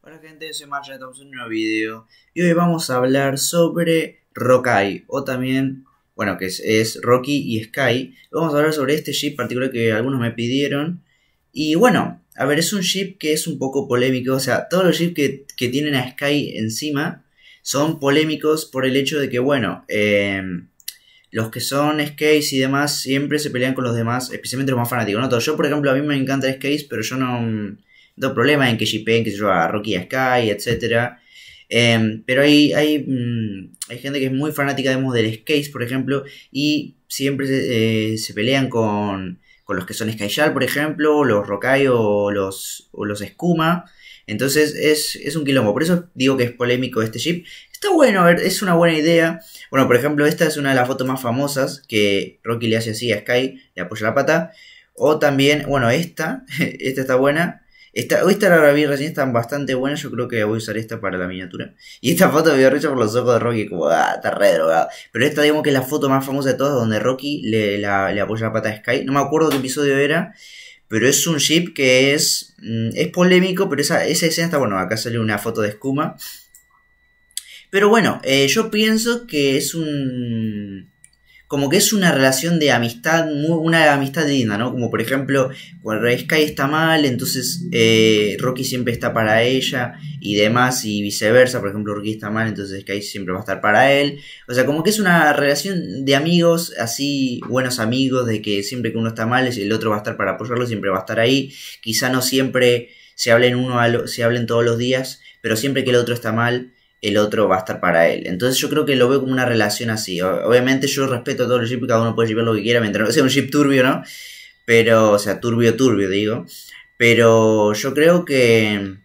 Hola gente, soy soy Marja en un nuevo video y hoy vamos a hablar sobre Rokai o también, bueno, que es, Rocky y Sky. Vamos a hablar sobre este ship particular que algunos me pidieron y bueno, a ver, es un ship que es un poco polémico, o sea, todos los ships que, tienen a Sky encima son polémicos por el hecho de que, bueno, em, los que son skates y demás siempre se pelean con los demás, especialmente los más fanáticos. No Yo, por ejemplo, a mí me encanta skates, pero yo no, mm, no problema en que shippeen, que se yo, a Rocky a Sky, etc. Em, pero hay, hay, mm, hay, gente que es muy fanática, de del skates, por ejemplo, y siempre se, eh, pelean con, los que son Skyal por ejemplo, los Rokai o los, o los Skuma. Entonces es, un quilombo. Por eso digo que es polémico este ship Está bueno, es una buena idea. Bueno, por ejemplo, esta es una de las fotos más famosas que Rocky le hace así a Sky, le apoya la pata. O también, bueno, esta, esta está buena. Esta, estas la vi recién, están bastante buenas. Yo creo que voy a usar esta para la miniatura. Y esta foto me dio por los ojos de Rocky, como, ah, está re drogado. Pero esta, digamos que es la foto más famosa de todas, donde Rocky le, apoya la pata a Sky. No me acuerdo qué episodio era, pero es un ship que es, mm, es polémico. Pero esa, esa escena está, bueno, acá sale una foto de Skuma. Pero bueno, eh, yo pienso que es un como que es una relación de amistad, una amistad linda, ¿no? Como por ejemplo, cuando Sky está mal, entonces eh, Rocky siempre está para ella y demás, y viceversa, por ejemplo, Rocky está mal, entonces Sky siempre va a estar para él. O sea, como que es una relación de amigos, así, buenos amigos, de que siempre que uno está mal, el otro va a estar para apoyarlo, siempre va a estar ahí. Quizá no siempre se hablen, uno a lo, se hablen todos los días, pero siempre que el otro está mal, el otro va a estar para él. Entonces yo creo que lo veo como una relación así. Obviamente yo respeto a todos los y cada uno puede llevar lo que quiera mientras no sea un jeep turbio, ¿no? Pero, o sea, turbio, turbio, digo. Pero yo creo que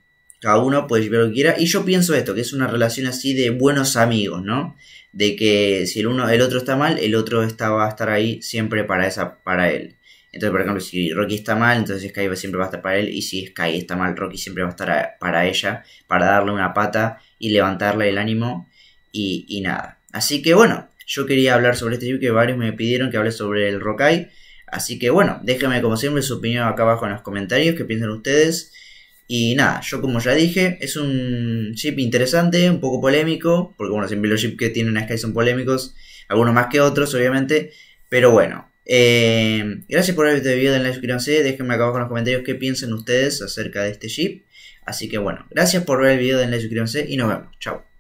cada uno puede llevar lo que quiera. Y yo pienso esto, que es una relación así de buenos amigos, ¿no? De que si el, uno, el otro está mal, el otro va a estar ahí siempre para, esa, para él. Entonces, por ejemplo, si Rocky está mal, entonces Sky siempre va a estar para él. Y si Sky está mal, Rocky siempre va a estar para ella, para darle una pata y levantarle el ánimo y, nada. Así que bueno, yo quería hablar sobre este chip que varios me pidieron que hable sobre el Rocky. Así que bueno, déjenme como siempre su opinión acá abajo en los comentarios, qué piensan ustedes. Y nada, yo como ya dije, es un chip interesante, un poco polémico, porque bueno, siempre los chips que tienen a Sky son polémicos, algunos más que otros obviamente, pero bueno, Em, gracias por haber visto el like, suscríbanse, déjenme acá abajo en los comentarios qué piensan ustedes acerca de este chip. Así que bueno, gracias por ver el video, denle like, suscríbanse y nos vemos. Chao.